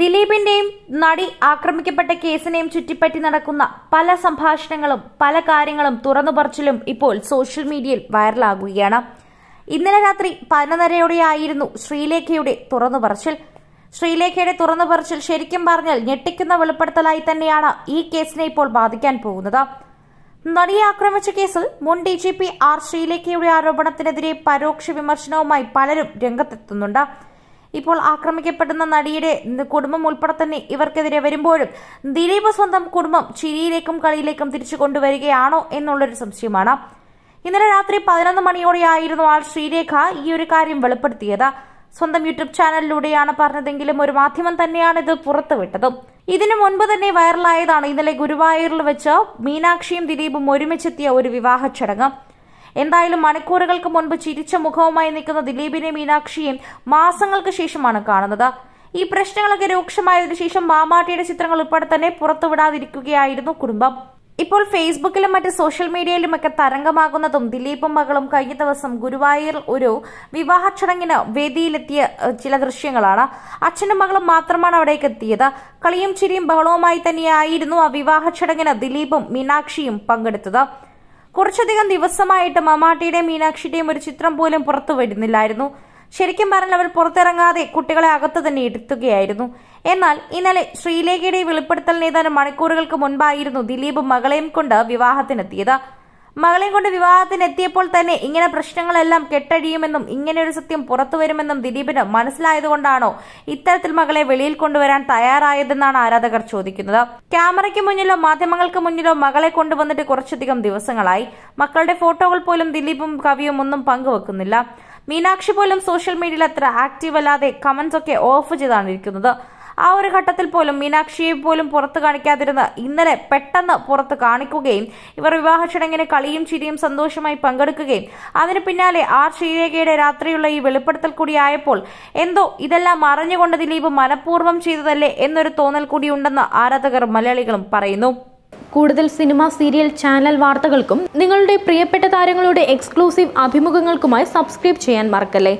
ദിലീപിന്റെയും നടി ആക്രമിക്കപ്പെട്ട കേസിനെയും ചുറ്റിപ്പറ്റി നടക്കുന്ന പല സംഭാഷണങ്ങളും പല കാര്യങ്ങളും തുറന്നുപറച്ചിലും ഇപ്പോൾ സോഷ്യൽ മീഡിയയിൽ വൈറലാകുകയാണ് ഇന്നലെ രാത്രി പതിനൊന്നരയോടെയായിരുന്നു ശ്രീലേഖയുടെ തുറന്നുപറച്ചിൽ ശ്രീലേഖയുടെ തുറന്നുപറച്ചിൽ ശരിക്കും പറഞ്ഞാൽ ഞെട്ടിക്കുന്ന വെളിപ്പെടുത്തലായി തന്നെയാണ് ഈ കേസിനെ ഇപ്പോൾ ബാധിക്കാൻ പോകുന്നത് നടിയെ ആക്രമിച്ച കേസിൽ മുൻ ഡി ജി പി ആർ ശ്രീലേഖയുടെ ആരോപണത്തിനെതിരെ പരോക്ഷ വിമർശനവുമായി പലരും രംഗത്തെത്തുന്നുണ്ട് ഇപ്പോൾ ആക്രമിക്കപ്പെടുന്ന നടിയുടെ കുടുംബം ഉൾപ്പെടെ തന്നെ ഇവർക്കെതിരെ വരുമ്പോഴും ദിലീപ് സ്വന്തം കുടുംബം ചിരിയിലേക്കും കളിയിലേക്കും തിരിച്ചു കൊണ്ടുവരികയാണോ എന്നുള്ളൊരു സംശയമാണ് ഇന്നലെ രാത്രി പതിനൊന്ന് മണിയോടെയായിരുന്നു ആൾ ശ്രീരേഖ ഈ ഒരു കാര്യം വെളിപ്പെടുത്തിയത് സ്വന്തം യൂട്യൂബ് ചാനലിലൂടെയാണ് പറഞ്ഞതെങ്കിലും ഒരു മാധ്യമം തന്നെയാണ് ഇത് പുറത്തുവിട്ടതും ഇതിനു മുൻപ് തന്നെ വൈറലായതാണ് ഇന്നലെ ഗുരുവായൂരിൽ വെച്ച് മീനാക്ഷിയും ദിലീപും ഒരുമിച്ചെത്തിയ ഒരു വിവാഹ ചടങ്ങ് എന്തായാലും മണിക്കൂറുകൾക്ക് മുൻപ് ചിരിച്ച മുഖവുമായി നിൽക്കുന്ന ദിലീപിനെ മീനാക്ഷിയും മാസങ്ങൾക്ക് ശേഷമാണ് കാണുന്നത് ഈ പ്രശ്നങ്ങളൊക്കെ രൂക്ഷമായതിനു ശേഷം മാമാട്ടിയുടെ ചിത്രങ്ങൾ ഉൾപ്പെടെ തന്നെ പുറത്തുവിടാതിരിക്കുകയായിരുന്നു കുടുംബം ഇപ്പോൾ ഫേസ്ബുക്കിലും മറ്റ് സോഷ്യൽ മീഡിയയിലുമൊക്കെ തരംഗമാകുന്നതും ദിലീപും മകളും കഴിഞ്ഞ ദിവസം ഗുരുവായൂർ ഒരു വിവാഹ ചടങ്ങിന് വേദിയിലെത്തിയ ചില ദൃശ്യങ്ങളാണ് അച്ഛനും മകളും മാത്രമാണ് അവിടേക്ക് എത്തിയത് കളിയും ചിരിയും ബഹളവുമായി തന്നെയായിരുന്നു ആ വിവാഹ ചടങ്ങിന് ദിലീപും മീനാക്ഷിയും പങ്കെടുത്തത് കുറച്ചധികം ദിവസമായിട്ട് മമാട്ടിയുടെയും മീനാക്ഷിയുടെയും ഒരു ചിത്രം പോലും പുറത്തു വരുന്നില്ലായിരുന്നു ശരിക്കും പറഞ്ഞാൽ അവർ പുറത്തിറങ്ങാതെ കുട്ടികളെ അകത്ത് തന്നെ ഇരുത്തുകയായിരുന്നു എന്നാൽ ഇന്നലെ ശ്രീലേഖയുടെ വെളിപ്പെടുത്തലിന് ഏതാനും മണിക്കൂറുകൾക്ക് മുൻപായിരുന്നു ദിലീപ് മകളെയും കൊണ്ട് വിവാഹത്തിനെത്തിയത് മകളെയും കൊണ്ട് എത്തിയപ്പോൾ തന്നെ ഇങ്ങനെ പ്രശ്നങ്ങളെല്ലാം കെട്ടഴിയുമെന്നും ഇങ്ങനെ ഒരു സത്യം പുറത്തു വരുമെന്നും ദിലീപിന് മനസ്സിലായതുകൊണ്ടാണോ ഇത്തരത്തിൽ മകളെ വെളിയിൽ കൊണ്ടുവരാൻ തയ്യാറായതെന്നാണ് ആരാധകർ ചോദിക്കുന്നത് ക്യാമറയ്ക്ക് മുന്നിലോ മാധ്യമങ്ങൾക്ക് മുന്നിലോ മകളെ കൊണ്ടുവന്നിട്ട് കുറച്ചധികം ദിവസങ്ങളായി മക്കളുടെ ഫോട്ടോകൾ പോലും ദിലീപും കവിയും ഒന്നും പങ്കുവെക്കുന്നില്ല മീനാക്ഷി പോലും സോഷ്യൽ മീഡിയയിൽ അത്ര ആക്റ്റീവ് അല്ലാതെ കമന്റ്സ് ഒക്കെ ഓഫ് ചെയ്താണ് ഇരിക്കുന്നത് ആ ഒരു ഘട്ടത്തിൽ പോലും മീനാക്ഷിയെ പോലും പുറത്തു കാണിക്കാതിരുന്ന് ഇന്നലെ പെട്ടെന്ന് പുറത്ത് കാണിക്കുകയും ഇവർ വിവാഹ ചടങ്ങിന് കളിയും ചിരിയും സന്തോഷമായി പങ്കെടുക്കുകയും അതിന് പിന്നാലെ ആർ ശ്രീരേഖയുടെ രാത്രിയുള്ള ഈ വെളിപ്പെടുത്തൽ കൂടിയായപ്പോൾ എന്തോ ഇതെല്ലാം അറിഞ്ഞുകൊണ്ട് ദിലീപ് മനഃപൂർവ്വം ചെയ്തതല്ലേ എന്നൊരു തോന്നൽ ഉണ്ടെന്ന് ആരാധകർ മലയാളികളും പറയുന്നു കൂടുതൽ സിനിമ സീരിയൽ ചാനൽ വാർത്തകൾക്കും നിങ്ങളുടെ പ്രിയപ്പെട്ട താരങ്ങളുടെ എക്സ്ക്ലൂസീവ് അഭിമുഖങ്ങൾക്കുമായി സബ്സ്ക്രൈബ് ചെയ്യാൻ മറക്കല്ലേ